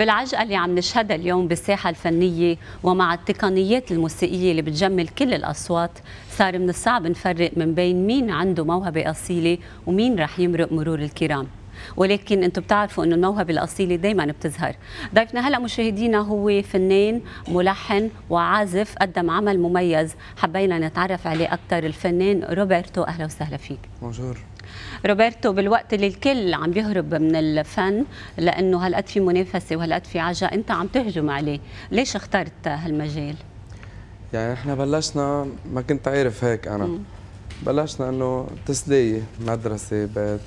بالعجقه اللي عم نشهدها اليوم بالساحه الفنيه ومع التقنيات الموسيقيه اللي بتجمل كل الاصوات صار من الصعب نفرق من بين مين عنده موهبه اصيله ومين رح يمرق مرور الكرام ولكن انتم بتعرفوا انه الموهبه الاصيله دائما بتظهر ضيفنا هلا مشاهدينا هو فنان ملحن وعازف قدم عمل مميز حبينا نتعرف عليه اكثر الفنان روبرتو اهلا وسهلا فيك بونجور روبرتو بالوقت اللي الكل عم يهرب من الفن لانه هالقد في منافسه وهالقد في عجا انت عم تهجم عليه ليش اخترت هالمجال يعني احنا بلشنا ما كنت عارف هيك انا م. بلشنا انه تسليه مدرسه بيت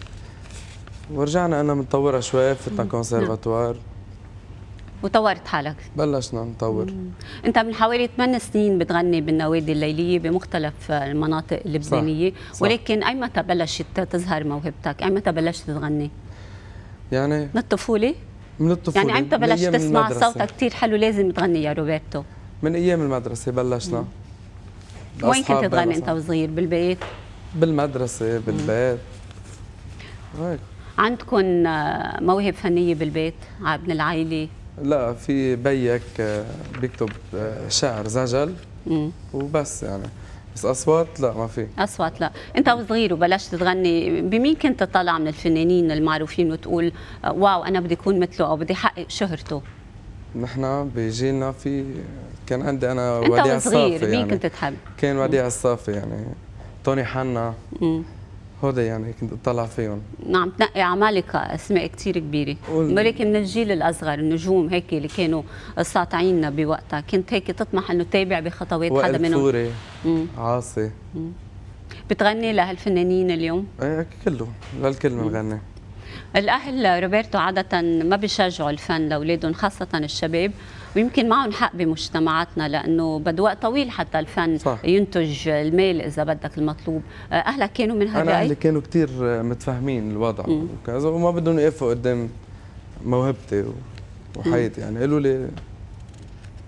ورجعنا انا متطوره شوي فتنا كونسيرفاتوار نعم. وطورت حالك بلشنا نطور مم. انت من حوالي 8 سنين بتغني بالنوادي الليليه بمختلف المناطق اللبنانيه ولكن اي متى بلشت تظهر موهبتك اي متى بلشت تغني يعني من الطفوله من الطفوله يعني امتى بلشت تسمع صوتك كثير حلو لازم تغني يا روبرتو من ايام المدرسه بلشنا وين كنت تغني انت وصغير بالبيت بالمدرسه بالبيت هيك عندكم موهب فنيه بالبيت من العائله لا في بيك آه، بيكتب آه، شعر زجل وبس يعني بس اصوات لا ما في اصوات لا انت وصغير وبلشت تغني بمين كنت تطلع من الفنانين المعروفين وتقول آه، واو انا بدي اكون مثله او بدي احقق شهرته نحن بجيلنا في كان عندي انا وديع الصافي انت وصغير مين يعني. كنت تحب؟ كان وديع الصافي يعني توني حنا هودا يعني كنت اطلع فيهم نعم تنقي عمالقه اسماء كثير كبيره ولكن من الجيل الاصغر النجوم هيك اللي كانوا ساطعيننا بوقتها كنت هيك تطمح انه تتابع بخطوات حدا منهم فوري عاصي بتغني لهالفنانين اليوم؟ ايه كله للكل بنغني الاهل روبرتو عاده ما بيشجعوا الفن لاولادهم خاصه الشباب ويمكن معهم حق بمجتمعاتنا لانه بده وقت طويل حتى الفن صح. ينتج المال اذا بدك المطلوب آه، اهلك كانوا من هالرأي؟ انا اهلي كانوا كثير متفاهمين الوضع وكذا وما بدهم يقفوا قدام موهبتي وحياتي يعني قالوا لي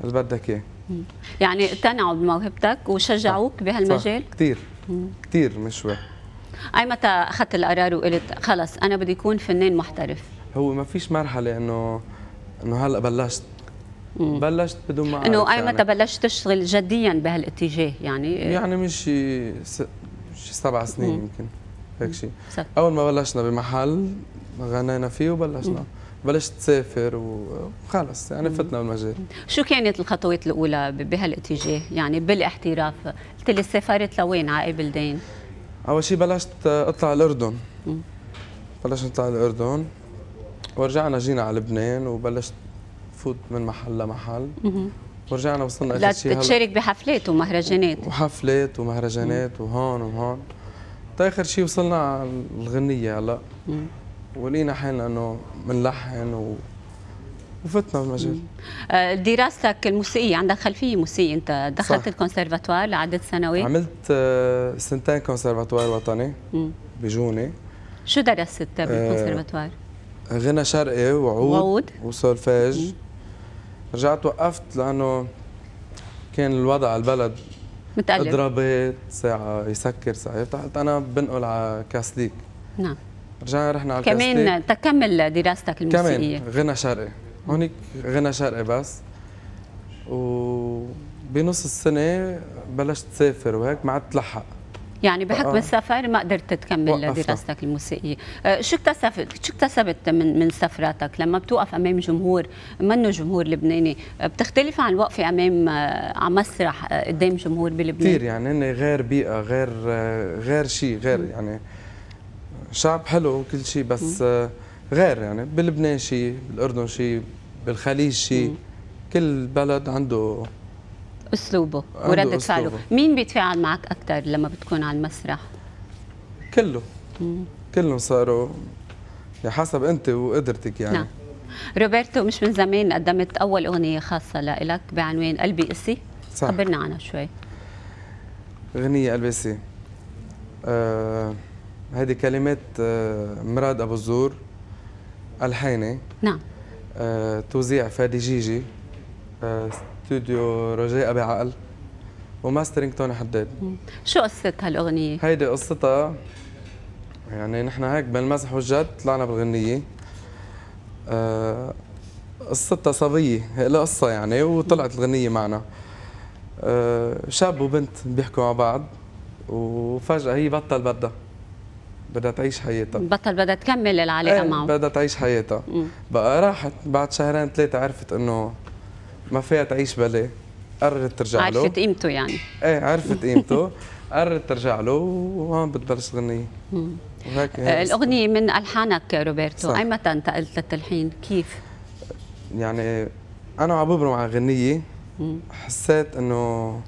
اللي بدك اياه يعني اقتنعوا بموهبتك وشجعوك بهالمجال؟ كثير كثير مش شوي اي متى اخذت القرار وقلت خلص انا بدي اكون فنان محترف؟ هو ما فيش مرحله انه انه هلا بلشت بلشت بدون ما انه اي يعني. متى بلشت تشتغل جديا بهالاتجاه يعني يعني من شي شي سبع سنين مم. يمكن هيك شيء اول ما بلشنا بمحل غنينا فيه وبلشنا مم. بلشت سافر وخلص يعني فتنا بالمجال شو كانت الخطوات الاولى بهالاتجاه يعني بالاحتراف قلت لي سافرت لوين على اي بلدان اول شيء بلشت اطلع الاردن بلشت اطلع الاردن ورجعنا جينا على لبنان وبلشت فوت من محل لمحل ورجعنا وصلنا اخر شيء تشارك بحفلات ومهرجانات وحفلات ومهرجانات وهون وهون تاخر شيء وصلنا على الغنيه هلا ولينا حالنا انه بنلحن و... وفتنا بالمجال آه، دراستك الموسيقية عندك خلفية موسيقية أنت دخلت الكونسرفاتوار لعدة سنوات عملت آه، سنتين كونسرفاتوار وطني بجوني شو درست بالكونسرفاتوار؟ آه، غنى شرقي وعود, وعود. وسولفاج رجعت وقفت لانه كان الوضع البلد متقلب اضرابات ساعه يسكر ساعه يفتح قلت انا بنقل على كاسليك نعم رجعنا رحنا على كمان الكاسليك. تكمل دراستك الموسيقيه كمان غنى شرقي هونيك غنى شرقي بس وبنص السنه بلشت سافر وهيك ما عدت لحق يعني بحكم آه. السفر ما قدرت تكمل دراستك الموسيقيه أه، شو اكتسبت شو اكتسبت من من سفراتك لما بتوقف امام جمهور منه جمهور لبناني أه، بتختلف عن الوقفه امام أه، على مسرح قدام جمهور بلبنان كثير يعني هن غير بيئه غير غير شيء غير م. يعني شعب حلو وكل شيء بس م. غير يعني بلبنان شيء بالاردن شيء بالخليج شيء كل بلد عنده اسلوبه وردة فعله مين بيتفاعل معك اكثر لما بتكون على المسرح كله كلهم صاروا حسب انت وقدرتك يعني نعم. روبرتو مش من زمان قدمت اول اغنيه خاصه لك بعنوان قلبي قسي صح خبرنا عنها شوي اغنيه قلبي قسي آه هذه كلمات آه مراد ابو الزور الحينه نعم آه توزيع فادي جيجي آه استوديو رجاء ابي عقل وماسترينج توني حداد شو قصة هالاغنية؟ هيدي قصتها يعني نحن هيك بين المزح والجد طلعنا بالغنية أه قصتها صبية لها قصة يعني وطلعت الغنية معنا أه شاب وبنت بيحكوا مع بعض وفجأة هي بطل بدها بدها تعيش حياتها بطل بدها تكمل العلاقة إيه، معه بدها تعيش حياتها بقى راحت بعد شهرين ثلاثة عرفت انه ما فيها تعيش بلا قررت ترجع له عرفت قيمته يعني ايه عرفت قيمته قررت ترجع له وهون بتبلش غنية وهيك آه، الأغنية من ألحانك روبرتو أي متى انتقلت للتلحين كيف؟ يعني أنا وعم ببرم على غنية حسيت إنه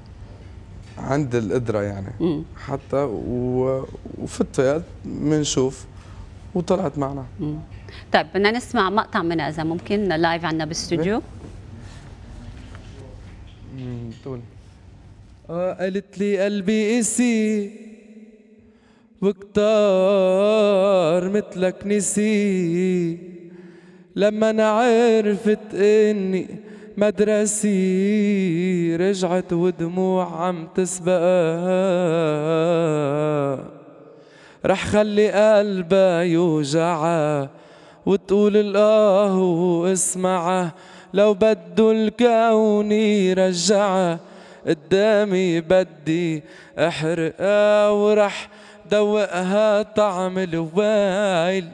عندي القدرة يعني مم. حتى و... وفتت منشوف وطلعت معنا مم. طيب بدنا نسمع مقطع منها إذا ممكن لايف عنا بالاستوديو إيه. شفتوني آه، قالت لي قلبي قسي وكتار متلك نسي لما انا عرفت اني مدرسي رجعت ودموع عم تسبقها رح خلي قلبها يوجعها وتقول الاه واسمعه لو بدو الكون يرجعها قدامي بدي احرقها ورح دوقها طعم الويل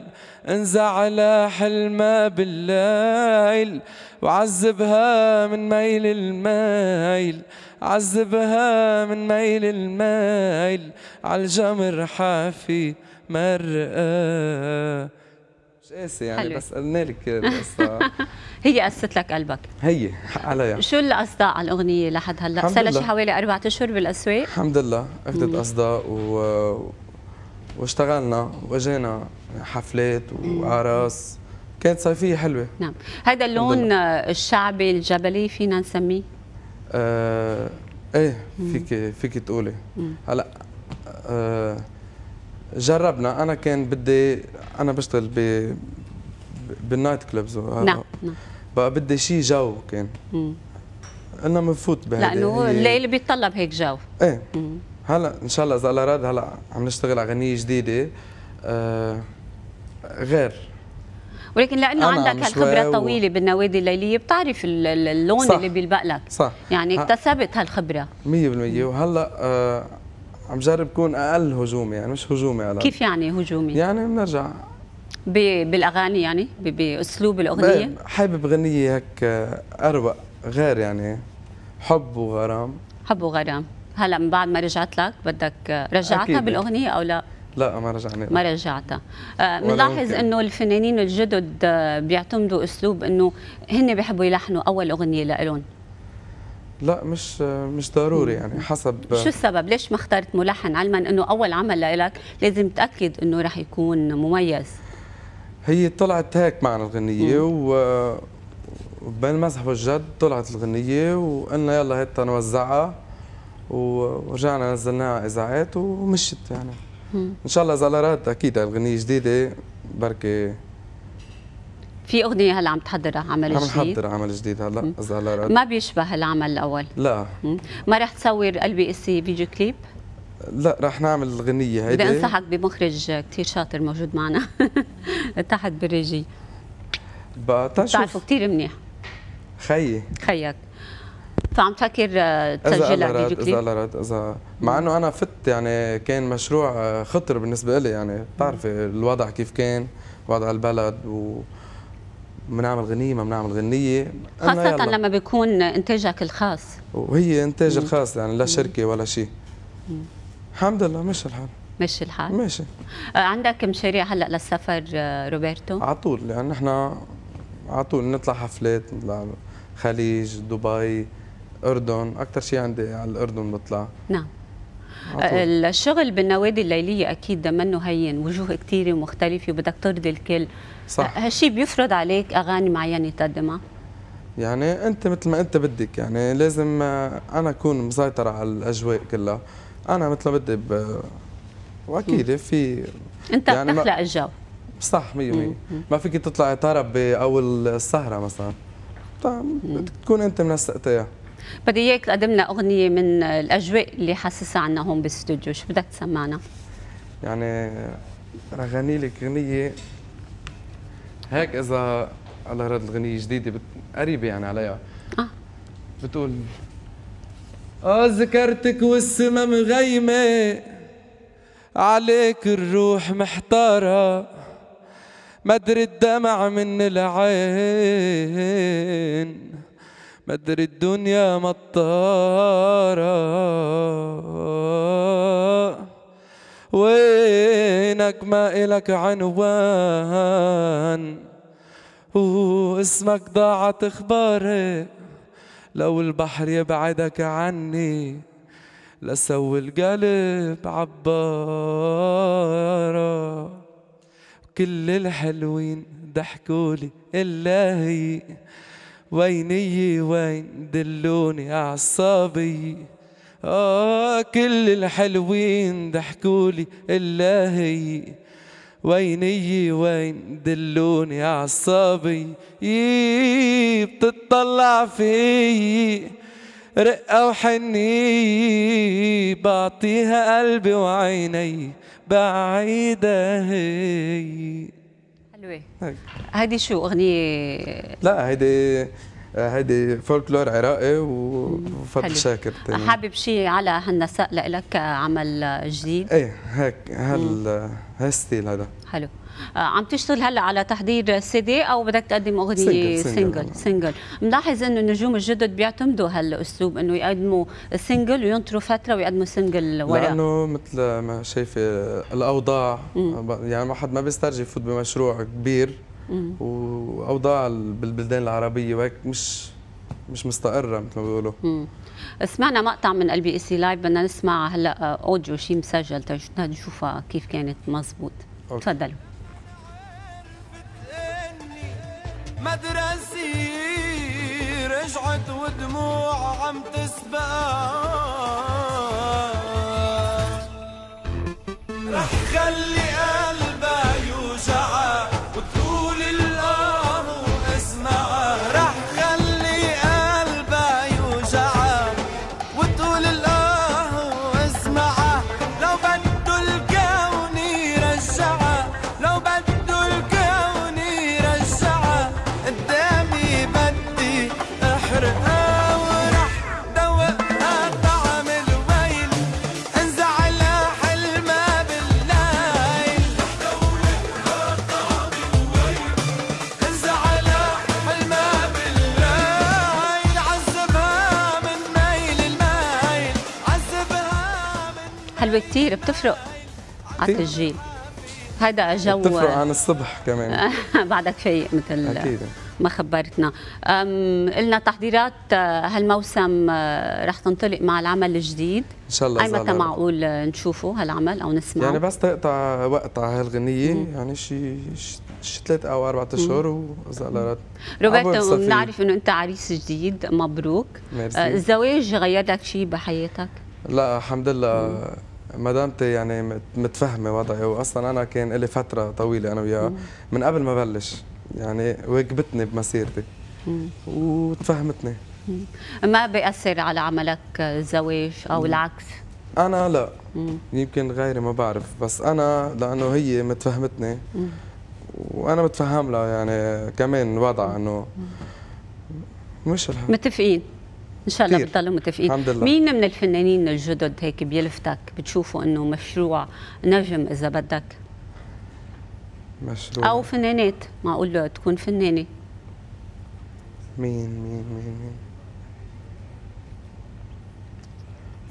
على حلمة بالليل وعذبها من ميل المايل عذبها من ميل المايل عالجمر حافي مرقا مش قاسي يعني بس قلنا لك القصه هي قست لك قلبك هي حق شو الاصداء على الاغنيه لحد هلا؟ صار لها شي حوالي اربع اشهر بالاسواق الحمد لله اخذت اصداء و... واشتغلنا واجينا حفلات واعراس كانت صيفيه حلوه نعم هذا اللون الشعبي الجبلي فينا نسميه؟ آه... ايه فيك فيك تقولي هلا آه... جربنا انا كان بدي انا بشتغل ب بالنايت كلوبز نعم نعم بقى بدي شيء جو كان قلنا بنفوت بهذا لانه الليل بيتطلب هيك جو ايه مم. هلا ان شاء الله اذا الله راد هلا عم نشتغل على اغنيه جديده آه غير ولكن لانه عندك هالخبره الطويله و... بالنوادي الليليه بتعرف اللون صح. اللي بيلبق لك صح يعني اكتسبت هالخبره 100% وهلا آه عم جرب كون اقل هجومي يعني مش هجومي على كيف يعني هجومي؟ يعني بنرجع بالاغاني يعني باسلوب الاغنيه؟ حابب غنيه هيك آه، اروق غير يعني حب وغرام حب وغرام هلا من بعد ما رجعت لك بدك آه، رجعتها بالاغنيه او لا؟ لا ما رجعنا ما رجعتها بنلاحظ آه، انه الفنانين الجدد بيعتمدوا اسلوب انه هن بيحبوا يلحنوا اول اغنيه لهم لا مش مش ضروري يعني حسب شو السبب ليش ما اخترت ملحن علما انه اول عمل لك لازم تاكد انه راح يكون مميز هي طلعت هيك معنا الغنيه و بين والجد طلعت الغنيه وقلنا يلا هات نوزعها ورجعنا نزلناها اذاعات ومشت يعني ان شاء الله اذا اكيد الغنيه جديده بركي في اغنيه هلا عم تحضرها عمل جديد عم نحضر عمل جديد هلا اذا هلا ما بيشبه العمل الاول لا ما رح تصور قلبي اسي فيديو كليب لا رح نعمل الغنيه هيدي بدي انصحك بمخرج كثير شاطر موجود معنا تحت بالريجي بتعرفه كثير منيح خيي خيك فعم تفكر آه، تسجل فيديو كليب؟ اذا رد اذا مع انه انا فت يعني كان مشروع آه، خطر بالنسبه لي يعني بتعرفي الوضع كيف كان وضع البلد و بنعمل غنيه ما بنعمل غنيه خاصه يلا. لما بيكون انتاجك الخاص وهي انتاج الخاص يعني لا شركه ولا شيء الحمد لله مش الحال مش الحال ماشي آه، عندك مشاريع هلا للسفر آه، روبرتو على طول لان يعني نحن على طول نطلع حفلات نطلع خليج دبي اردن اكثر شيء عندي على الاردن بطلع نعم آه، الشغل بالنوادي الليليه اكيد ده منه هين وجوه كثيره ومختلفه وبدك ترضي الكل صح آه، هالشيء بيفرض عليك اغاني معينه تقدمها يعني انت مثل ما انت بدك يعني لازم آه، انا اكون مسيطره على الاجواء كلها انا مثل ما بدي ب... واكيد في انت يعني بتخلق ما... الجو صح 100% ما فيك تطلعي طرب باول السهره مثلا تكون انت منسقتيها بدي اياك تقدم لنا اغنيه من الاجواء اللي حاسسها عنا هون بالاستوديو شو بدك تسمعنا يعني رغني لك اغنيه هيك اذا الله رد الغنية جديدة بت... قريبة يعني عليها اه بتقول اه ذكرتك والسما مغيمة عليك الروح محتارة مدري الدمع من العين مدر الدنيا مطارة وينك ما إلك عنوان واسمك ضاعت اخباري لو البحر يبعدك عني لسوي القلب عبارة كل الحلوين ضحكولي إلا هي ويني وين دلوني أعصابي آه كل الحلوين ضحكولي إلا هي ويني وين دلوني أعصابي بتطلع في رقة وحني بعطيها قلبي وعيني بعيدة هي وي هذه شو اغنيه لا هيدي هيدي آه، فولكلور عراقي وفتح شاكر تاني. حابب شيء على هالنساء لك عمل جديد؟ ايه هيك هال هالستيل هذا حلو آه، عم تشتغل هلا على تحضير سي دي او بدك تقدم اغنيه سنجل سنجل, سنجل. ملاحظ انه النجوم الجدد بيعتمدوا هالاسلوب انه يقدموا سنجل وينطروا فتره ويقدموا سنجل ورا لانه مثل ما شايفه الاوضاع مم. يعني الواحد ما بيسترجي يفوت بمشروع كبير واوضاع بالبلدان العربيه وهيك مش مش مستقره مثل ما بيقولوا سمعنا مقطع من ال بي اي سي لايف بدنا نسمع هلا اوديو شيء مسجل تنشوفها كيف كانت مزبوط تفضلوا مدرسي رجعت ودموع عم تسبق رح خلي حلوه كثير بتفرق على التسجيل هذا جو بتفرق عن الصبح كمان بعدك فايق مثل اكيد ما خبرتنا قلنا تحضيرات آه، هالموسم آه، رح تنطلق مع العمل الجديد ان شاء الله اي متى معقول نشوفه هالعمل او نسمعه يعني بس تقطع وقت على هالغنيه يعني شي شي ثلاث او اربع اشهر واذا قررت روبرتو بنعرف انه انت عريس جديد مبروك ميرسي. آه، الزواج غير لك شيء بحياتك؟ لا الحمد لله مم. مدامتي يعني متفهمه وضعي واصلا انا كان لي فتره طويله انا وياها من قبل ما بلش يعني واجبتني بمسيرتي وتفهمتني ما بيأثر على عملك الزواج او مم. العكس انا لا مم. يمكن غيري ما بعرف بس انا لانه هي متفهمتني مم. وانا متفهم لها يعني كمان وضع انه مش متفقين ان شاء الله بتضلوا متفقين الحمد لله. مين من الفنانين الجدد هيك بيلفتك بتشوفوا انه مشروع نجم اذا بدك مشروع او فنانات معقول له تكون فنانه مين مين مين مين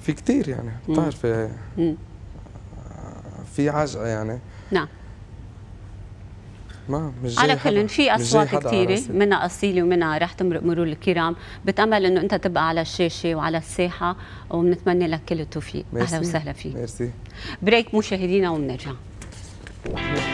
في كثير يعني بتعرفي في عجقه يعني نعم ما مش على كل في اصوات كثيره منها اصيله ومنها رح تمرق مرور الكرام بتامل انه انت تبقى على الشاشه وعلى الساحه وبنتمنى لك كل التوفيق اهلا وسهلا فيك ميرسي بريك مشاهدينا وبنرجع